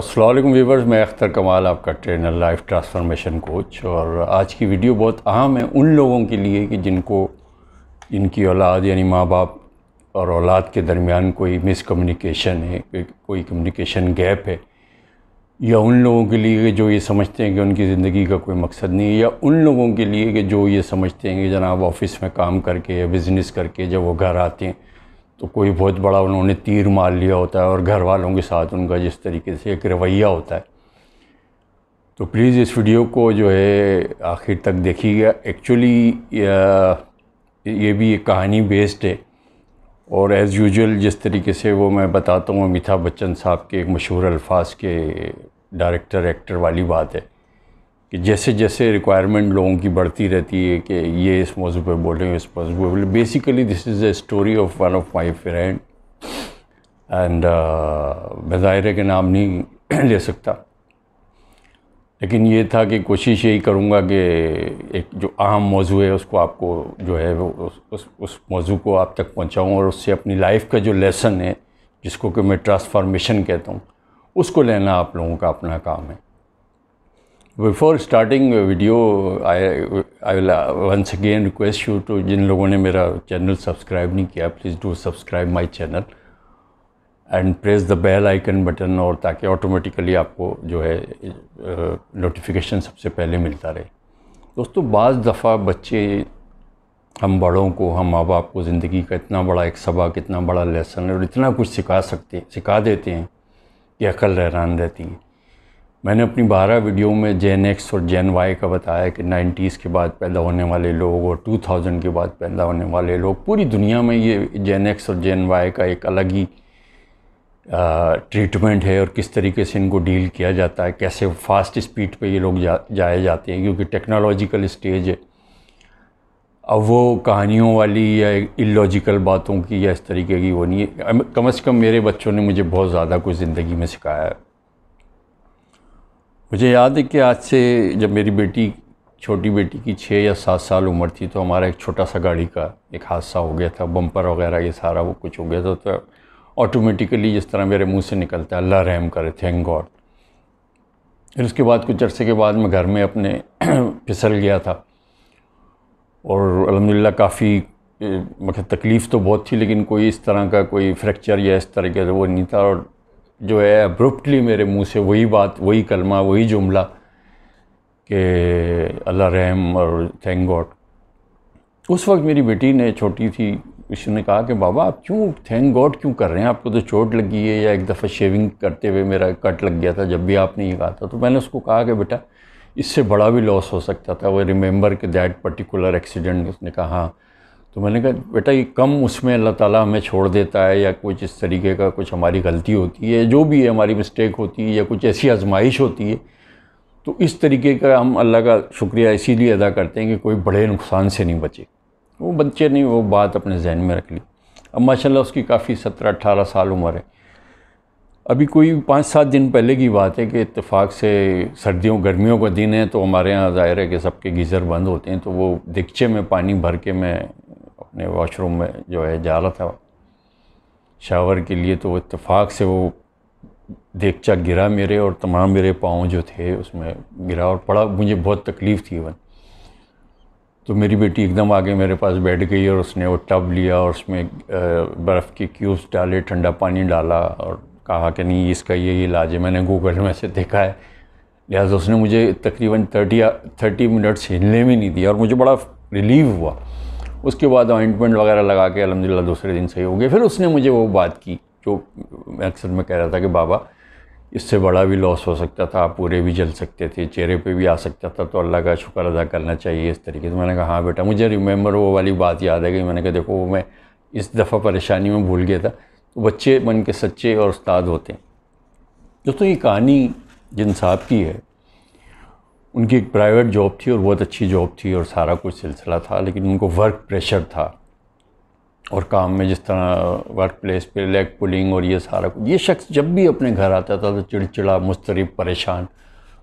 Aslam viewers मैं अख्तर कमाल आपका ट्रेनर लाइफ ट्रांसफॉर्मेशन कोच और आज की वीडियो बहुत अहम है उन लोगों के लिए कि जिनको इनकी औलाद यानी माँ बाप और औलाद के दरमियान कोई मिसकम्युनिकेशन है कोई कम्युनिकेशन गैप है या उन लोगों के लिए जो ये समझते हैं कि उनकी ज़िंदगी का कोई मकसद नहीं है या उन लोगों के लिए कि जो ये समझते हैं कि जनाब ऑफिस में काम करके या बिज़नेस करके जब वो घर आते हैं तो कोई बहुत बड़ा उन्होंने तीर मार लिया होता है और घर वालों के साथ उनका जिस तरीके से एक रवैया होता है तो प्लीज़ इस वीडियो को जो है आखिर तक देखिएगा एक्चुअली ये भी एक कहानी बेस्ड है और एज़ यूजल जिस तरीके से वो मैं बताता हूँ अमिताभ बच्चन साहब के एक मशहूर अल्फाज के डायरेक्टर एक्टर वाली बात है कि जैसे जैसे रिक्वायरमेंट लोगों की बढ़ती रहती है कि ये इस मौजू पर बोले इस मौजू पर बोले basically this is a story of one of my friend and बज़ाहिर के नाम नहीं ले सकता लेकिन ये था कि कोशिश यही करूँगा कि एक जो अहम मौजू है उसको आपको जो है वो उस उस, उस मौजू को आप तक पहुँचाऊँ और उससे अपनी लाइफ का जो लेसन है जिसको कि मैं ट्रांसफॉर्मेशन कहता हूँ उसको लेना आप लोगों का अपना काम है before starting video I I will once again request you to जिन लोगों ने मेरा चैनल सब्सक्राइब नहीं किया please do subscribe my channel and press the bell icon button और ताकि ऑटोमेटिकली आपको जो है नोटिफिकेशन सबसे पहले मिलता रहे दोस्तों बाज दफ़ा बच्चे हम बड़ों को हम माँ बाप को ज़िंदगी का इतना बड़ा एक सबक इतना बड़ा लेसन और इतना कुछ सिखा सकते सिखा देते हैं कि अकल हैरान रहती है मैंने अपनी बारह वीडियो में जेन एक्स और जेन वाई का बताया कि नाइन्टीज़ के बाद पैदा होने वाले लोग और टू थाउजेंड के बाद पैदा होने वाले लोग पूरी दुनिया में ये जेन एक्स और जेन वाई का एक अलग ही ट्रीटमेंट है और किस तरीके से इनको डील किया जाता है कैसे फास्ट स्पीड पे ये लोग जा, जाए जाते हैं क्योंकि टेक्नोलॉजिकल स्टेज है अब वो कहानियों वाली या इलॉजिकल बातों की या इस तरीके की वो नहीं है कम अज़ कम मेरे बच्चों ने मुझे बहुत ज़्यादा कुछ ज़िंदगी में सिखाया है मुझे याद है कि आज से जब मेरी बेटी छोटी बेटी की छः या सात साल उम्र थी तो हमारा एक छोटा सा गाड़ी का एक हादसा हो गया था बम्पर वगैरह ये सारा वो कुछ हो गया था तो ऑटोमेटिकली जिस तरह मेरे मुंह से निकलता है अल्लाह रहम करे थैंक गॉड फिर उसके बाद कुछ अरसे के बाद मैं घर में अपने फिसल गया था और अलहमदिल्ला काफ़ी मतलब तकलीफ़ तो बहुत थी लेकिन कोई इस तरह का कोई फ्रैक्चर या इस तरह का वो नहीं था और जो है अब्रप्टली मेरे मुंह से वही बात वही कलमा वही जुमला कि अल्लाह रहम और थैंक गॉड उस वक्त मेरी बेटी ने छोटी थी उसने कहा कि बाबा आप क्यों थैंक गॉड क्यों कर रहे हैं आपको तो चोट लगी है या एक दफ़ा शेविंग करते हुए मेरा कट लग गया था जब भी आपने ये कहा था तो मैंने उसको कहा कि बेटा इससे बड़ा भी लॉस हो सकता था वो रिमेंबर के दैट पर्टिकुलर एक्सीडेंट उसने कहा हाँ तो मैंने कहा बेटा ये कम उसमें अल्लाह ताला हमें छोड़ देता है या कुछ इस तरीके का कुछ हमारी गलती होती है जो भी है हमारी मिस्टेक होती है या कुछ ऐसी आजमाइश होती है तो इस तरीके का हम अल्लाह का शुक्रिया इसीलिए अदा करते हैं कि कोई बड़े नुकसान से नहीं बचे वो बच्चे ने वो बात अपने जहन में रख ली अब माशाल्लाह उसकी काफ़ी सत्रह अट्ठारह साल उम्र है अभी कोई पाँच सात दिन पहले की बात है कि इतफाक़ से सर्दियों गर्मियों का दिन है तो हमारे यहाँ ज़ाहिर है कि सबके गीज़र बंद होते हैं तो वो दिक्चे में पानी भर के मैं अपने वॉशरूम में जो है जा रहा था शावर के लिए तो इतफाक़ से वो देखचा गिरा मेरे और तमाम मेरे पाँव जो थे उसमें गिरा और पड़ा मुझे बहुत तकलीफ़ थी वन तो मेरी बेटी एकदम आगे मेरे पास बैठ गई और उसने वो टब लिया और उसमें बर्फ़ के क्यूब्स डाले ठंडा पानी डाला और कहा कि नहीं इसका ये इलाज है मैंने गूगल में से देखा है लिहाजा उसने मुझे तकरीबन थर्टी थर्टी मिनट्स हिलने में नहीं दिया और मुझे बड़ा रिलीव हुआ उसके बाद अपॉइंटमेंट वगैरह लगा के अलहमदिल्ला दूसरे दिन सही हो गए फिर उसने मुझे वो बात की जो अक्सर मैं कह रहा था कि बाबा इससे बड़ा भी लॉस हो सकता था आप पूरे भी जल सकते थे चेहरे पे भी आ सकता था तो अल्लाह का शुक्र अदा करना चाहिए इस तरीके से तो मैंने कहा हाँ बेटा मुझे रिमेंबर वो वाली बात याद है कि मैंने कहा देखो वो मैं इस दफ़ा परेशानी में भूल गया था तो बच्चे मन के सच्चे और उस्ताद होते हैं दोस्तों ये कहानी जिन साहब की है उनकी एक प्राइवेट जॉब थी और बहुत अच्छी जॉब थी और सारा कुछ सिलसिला था लेकिन उनको वर्क प्रेशर था और काम में जिस तरह वर्क प्लेस पर लेग पुलिंग और ये सारा कुछ ये शख्स जब भी अपने घर आता था तो चिड़चिड़ा मुस्तरब परेशान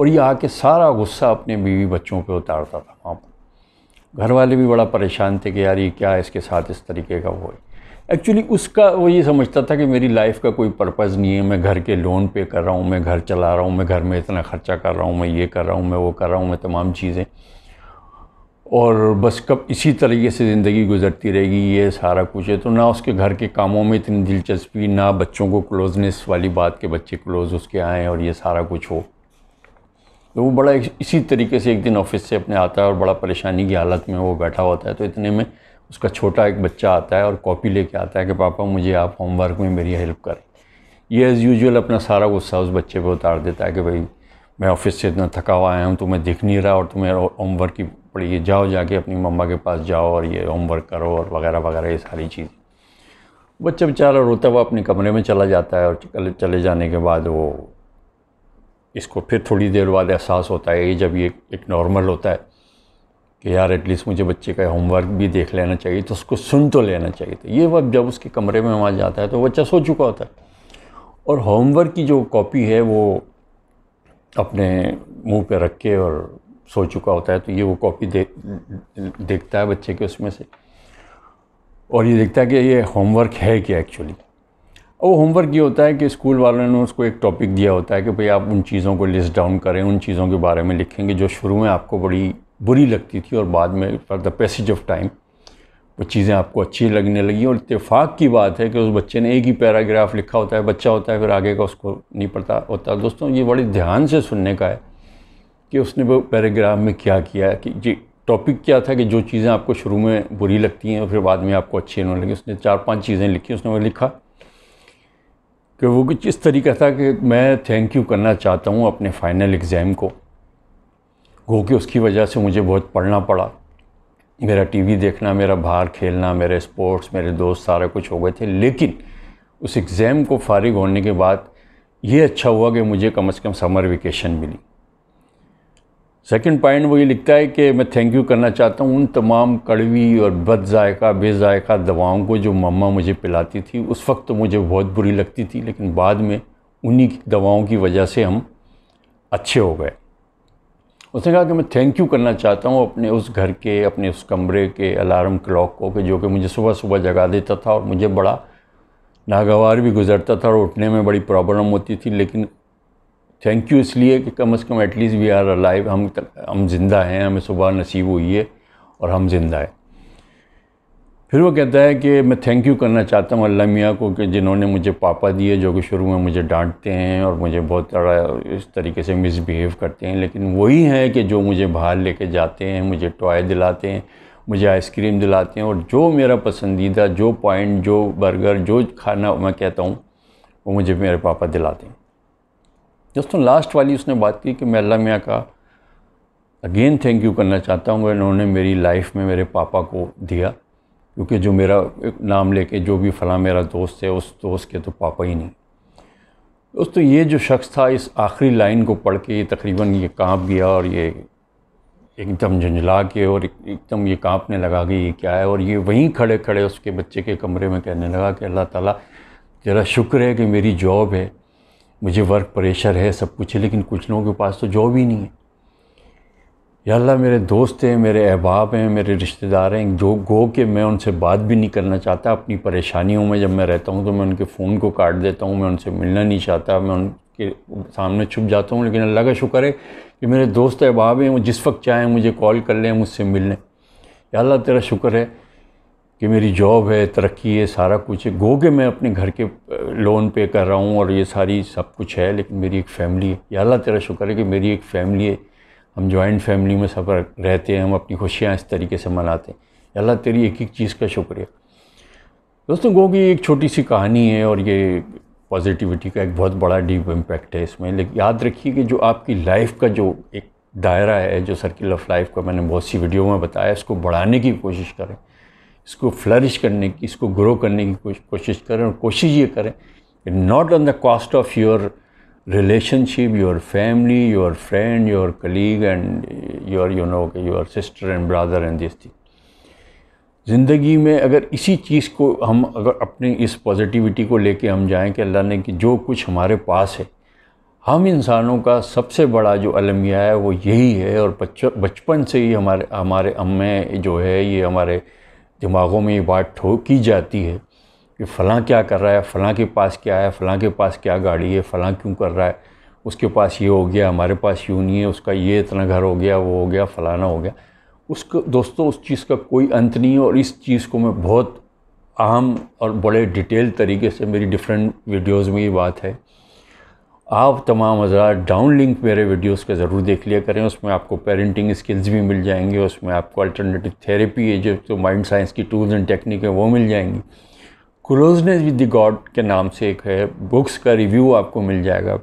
और ये आके सारा गुस्सा अपने बीवी बच्चों पे उतारता था वहाँ पर घर वाले भी बड़ा परेशान थे कि यार ये क्या इसके साथ इस तरीके का वो है एक्चुअली उसका वो ये समझता था कि मेरी लाइफ का कोई पर्पज़ नहीं है मैं घर के लोन पे कर रहा हूँ मैं घर चला रहा हूँ मैं घर में इतना ख़र्चा कर रहा हूँ मैं ये कर रहा हूँ मैं वो कर रहा हूँ मैं तमाम चीज़ें और बस कब इसी तरीके से ज़िंदगी गुजरती रहेगी ये सारा कुछ है तो ना उसके घर के कामों में इतनी दिलचस्पी ना बच्चों को क्लोजनेस वाली बात के बच्चे क्लोज़ उसके आएँ और ये सारा कुछ हो तो वो बड़ा इसी तरीके से एक दिन ऑफिस से अपने आता है और बड़ा परेशानी की हालत में वो बैठा होता है तो इतने में उसका छोटा एक बच्चा आता है और कॉपी लेके आता है कि पापा मुझे आप होमवर्क में मेरी हेल्प करें ये एज़ यूजल अपना सारा गुस्सा उस बच्चे पे उतार देता है कि भाई मैं ऑफिस से इतना थका हुआ आया हूँ तुम्हें तो दिख नहीं रहा और तुम्हें होमवर्क की पड़ी है जाओ जाके अपनी मम्मा के पास जाओ और ये होमवर्क करो और वगैरह वगैरह ये सारी चीज़ बच्चा बेचारा रोता हुआ अपने कमरे में चला जाता है और चले जाने के बाद वो इसको फिर थोड़ी देर बाद एहसास होता है ये जब ये एक नॉर्मल होता है कि यार एटलीस्ट मुझे बच्चे का होमवर्क भी देख लेना चाहिए तो उसको सुन तो लेना चाहिए तो ये वक्त जब उसके कमरे में वहाँ जाता है तो बच्चा सो चुका होता है और होमवर्क की जो कॉपी है वो अपने मुंह पे रख के और सो चुका होता है तो ये वो कॉपी दे, देखता है बच्चे के उसमें से और ये देखता है कि ये होमवर्क है क्या एक्चुअली और वो होमवर्क ये होता है कि स्कूल वालों ने उसको एक टॉपिक दिया होता है कि भाई आप उन चीज़ों को लिस्ट डाउन करें उन चीज़ों के बारे में लिखेंगे जो शुरू में आपको बड़ी बुरी लगती थी और बाद में for the passage of time वो चीज़ें आपको अच्छी लगने लगी और इतफाक़ की बात है कि उस बच्चे ने एक ही पैराग्राफ लिखा होता है बच्चा होता है फिर आगे का उसको नहीं पढ़ता होता दोस्तों ये बड़े ध्यान से सुनने का है कि उसने वो पैराग्राफ में क्या किया है कि जी टॉपिक क्या था कि जो चीज़ें आपको शुरू में बुरी लगती हैं और फिर बाद में आपको अच्छी होने लगी उसने चार पांच चीज़ें लिखी उसने वो लिखा कि वो कुछ इस तरीका था कि मैं थैंक यू करना चाहता हूँ अपने फ़ाइनल एग्ज़ाम को गो कि उसकी वजह से मुझे बहुत पढ़ना पड़ा मेरा टीवी देखना मेरा बाहर खेलना मेरे स्पोर्ट्स मेरे दोस्त सारे कुछ हो गए थे लेकिन उस एग्ज़ाम को फारिग होने के बाद ये अच्छा हुआ कि मुझे कम से कम समर वेकेशन मिली सेकंड पॉइंट वो ये लिखता है कि मैं थैंक यू करना चाहता हूँ उन तमाम कड़वी और बद जायका बेजायका दवाओं को जो मम्मा मुझे पिलाती थी उस वक्त तो मुझे बहुत बुरी लगती थी लेकिन बाद में उन्हीं दवाओं की वजह से हम अच्छे हो गए उसने कहा कि मैं थैंक यू करना चाहता हूँ अपने उस घर के अपने उस कमरे के अलार्म क्लॉक को कि जो कि मुझे सुबह सुबह जगा देता था और मुझे बड़ा नागवार भी गुजरता था और उठने में बड़ी प्रॉब्लम होती थी लेकिन थैंक यू इसलिए कि कम अज़ कम एटलीस्ट वी आर अलाइव हम हम जिंदा हैं हमें सुबह नसीब हुई है और हम जिंदा हैं फिर वो कहता है कि मैं थैंक यू करना चाहता हूँ अल्लाह मियाँ को कि जिन्होंने मुझे पापा दिए जो कि शुरू में मुझे डांटते हैं और मुझे बहुत बड़ा इस तरीके से मिसबिहेव करते हैं लेकिन वही है कि जो मुझे बाहर लेके जाते हैं मुझे टॉय दिलाते हैं मुझे आइसक्रीम दिलाते हैं और जो मेरा पसंदीदा जो पॉइंट जो बर्गर जो खाना मैं कहता हूँ वो मुझे मेरे पापा दिलाते हैं दोस्तों लास्ट वाली उसने बात की कि मैं अल्लाह मियाँ का अगेन थैंक यू करना चाहता हूँ इन्होंने मेरी लाइफ में मेरे पापा को दिया क्योंकि जो मेरा नाम लेके जो भी फ़ला मेरा दोस्त है उस दोस्त के तो पापा ही नहीं दोस्तों तो ये जो शख्स था इस आखिरी लाइन को पढ़ के तकरीबन ये कांप गया और ये एकदम झंझला के और एकदम ये कांपने लगा कि ये क्या है और ये वहीं खड़े खड़े उसके बच्चे के कमरे में कहने लगा कि अल्लाह ताला ज़रा शुक्र है कि मेरी जॉब है मुझे वर्क प्रेशर है सब कुछ है लेकिन कुछ लोगों के पास तो जॉब ही नहीं है या अल्लाह मेरे दोस्त हैं मेरे अहबाब हैं मेरे रिश्तेदार हैं जो गो के मैं उनसे बात भी नहीं करना चाहता अपनी परेशानियों में जब मैं रहता हूँ तो मैं उनके फ़ोन को काट देता हूँ मैं उनसे मिलना नहीं चाहता मैं उनके सामने छुप जाता हूँ लेकिन अल्लाह का शुक्र है कि मेरे दोस्त अहबाब हैं वो जिस वक्त चाहें मुझे कॉल कर लें मुझसे मिल लें या अल्लाह तेरा शुक्र है कि मेरी जॉब है तरक्की है सारा कुछ है गो के मैं अपने घर के लोन पे कर रहा हूँ और ये सारी सब कुछ है लेकिन मेरी एक फ़ैमिली है या अल्लाह तेरा शुक्र है कि मेरी एक फ़ैमिली है हम जॉइंट फैमिली में सफर रहते हैं हम अपनी खुशियाँ इस तरीके से मनाते हैं अल्लाह तेरी एक एक चीज़ का शुक्रिया दोस्तों गो की एक छोटी सी कहानी है और ये पॉजिटिविटी का एक बहुत बड़ा डीप इम्पैक्ट है इसमें लेकिन याद रखिए कि जो आपकी लाइफ का जो एक दायरा है जो सर्किल ऑफ लाइफ का मैंने बहुत सी वीडियो में बताया इसको बढ़ाने की कोशिश करें इसको फ्लरिश करने की इसको ग्रो करने की कोशिश करें और कोशिश ये करें not on the cost of your relationship, your family, your friend, your colleague, and your, you know, your sister and brother and this thing. ज़िंदगी में अगर इसी चीज़ को हम अगर अपने इस पॉजिटिविटी को लेके हम जाएं कि अल्लाह ने कि जो कुछ हमारे पास है हम इंसानों का सबसे बड़ा जो अलमिया है वो यही है और बचपन से ही हमारे हमारे अम्मे जो है ये हमारे दिमागों में ये बात ठो की जाती है कि फ़लाँ क्या कर रहा है फ़लाँ के पास क्या है फ़लाँ के पास क्या गाड़ी है फ़लाँ क्यों कर रहा है उसके पास ये हो गया हमारे पास यूँ नहीं है उसका ये इतना घर हो गया वो हो गया फ़लाना हो गया उसको दोस्तों उस चीज़ का कोई अंत नहीं है और इस चीज़ को मैं बहुत आम और बड़े डिटेल तरीके से मेरी डिफरेंट वीडियोस में ये बात है आप तमाम हज़ार डाउन लिंक मेरे वीडियोस का ज़रूर देख लिया करें उसमें आपको पेरेंटिंग स्किल्स भी मिल जाएंगे उसमें आपको अल्टरनेटिव थेरेपी है जो तो माइंड साइंस की टूल्स एंड टेक्निक है वो मिल जाएंगी क्लोजनेस विद द गॉड के नाम से एक है बुक्स का रिव्यू आपको मिल जाएगा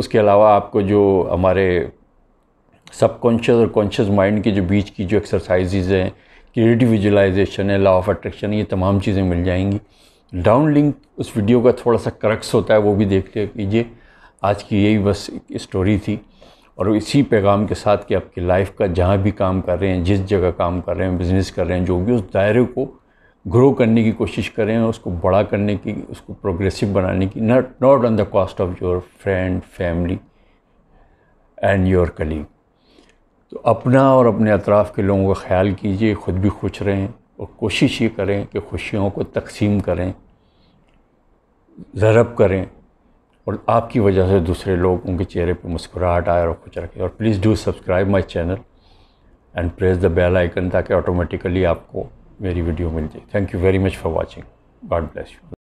उसके अलावा आपको जो हमारे सबकॉन्शियस और कॉन्शियस माइंड के जो बीच की जो एक्सरसाइजेज हैं क्रिएटिव विजुलाइजेशन है लॉ ऑफ अट्रैक्शन ये तमाम चीज़ें मिल जाएंगी डाउन लिंक उस वीडियो का थोड़ा सा करक्स होता है वो भी देख लीजिए आज की यही बस एक स्टोरी थी और इसी पैगाम के साथ कि आपकी लाइफ का जहाँ भी काम कर रहे हैं जिस जगह काम कर रहे हैं बिज़नेस कर रहे हैं जो भी उस दायरे को ग्रो करने की कोशिश करें उसको बड़ा करने की उसको प्रोग्रेसिव बनाने की not not on the cost of your friend family and your colleague तो अपना और अपने अतराफ़ के लोगों का ख्याल कीजिए ख़ुद भी खुश रहें और कोशिश ये करें कि खुशियों को तकसीम करें ज़रब करें और आपकी वजह से दूसरे लोग उनके चेहरे पर मुस्कुराहट आए और खुश रखें और please do subscribe my channel and press the bell icon ताकि ऑटोमेटिकली आपको मेरी वीडियो मिल जाए thank you very much for watching God bless you